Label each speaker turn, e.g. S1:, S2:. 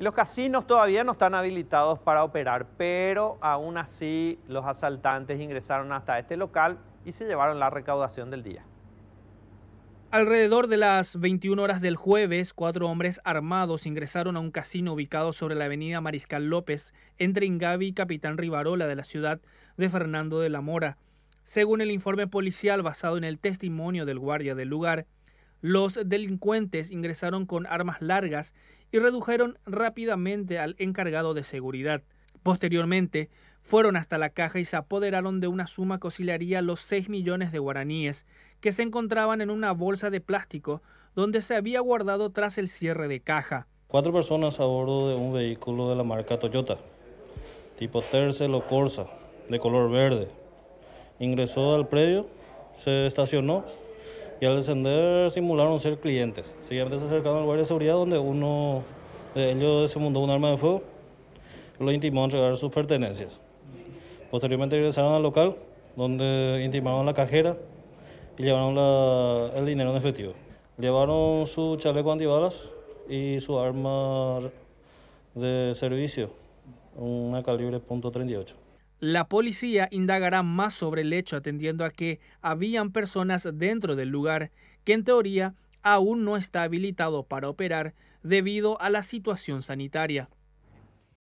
S1: los casinos todavía no están habilitados para operar, pero aún así los asaltantes ingresaron hasta este local y se llevaron la recaudación del día.
S2: Alrededor de las 21 horas del jueves, cuatro hombres armados ingresaron a un casino ubicado sobre la avenida Mariscal López, entre Ingavi y Capitán Rivarola de la ciudad de Fernando de la Mora. Según el informe policial basado en el testimonio del guardia del lugar, los delincuentes ingresaron con armas largas y redujeron rápidamente al encargado de seguridad. Posteriormente, fueron hasta la caja y se apoderaron de una suma que oscilaría los 6 millones de guaraníes, que se encontraban en una bolsa de plástico donde se había guardado tras el cierre de caja.
S3: Cuatro personas a bordo de un vehículo de la marca Toyota, tipo Tercel o Corsa, de color verde. Ingresó al predio, se estacionó y al descender simularon ser clientes. Siguientes se acercaron al guardia de seguridad donde uno de ellos montó un arma de fuego y lo intimó a entregar sus pertenencias. Posteriormente regresaron al local donde intimaron la cajera y llevaron el dinero en efectivo. Llevaron su chaleco antibalas y su arma de servicio, una calibre .38. La policía
S2: indagará más sobre el hecho atendiendo a que habían personas dentro del lugar que en teoría aún no está habilitado para operar debido a la situación sanitaria.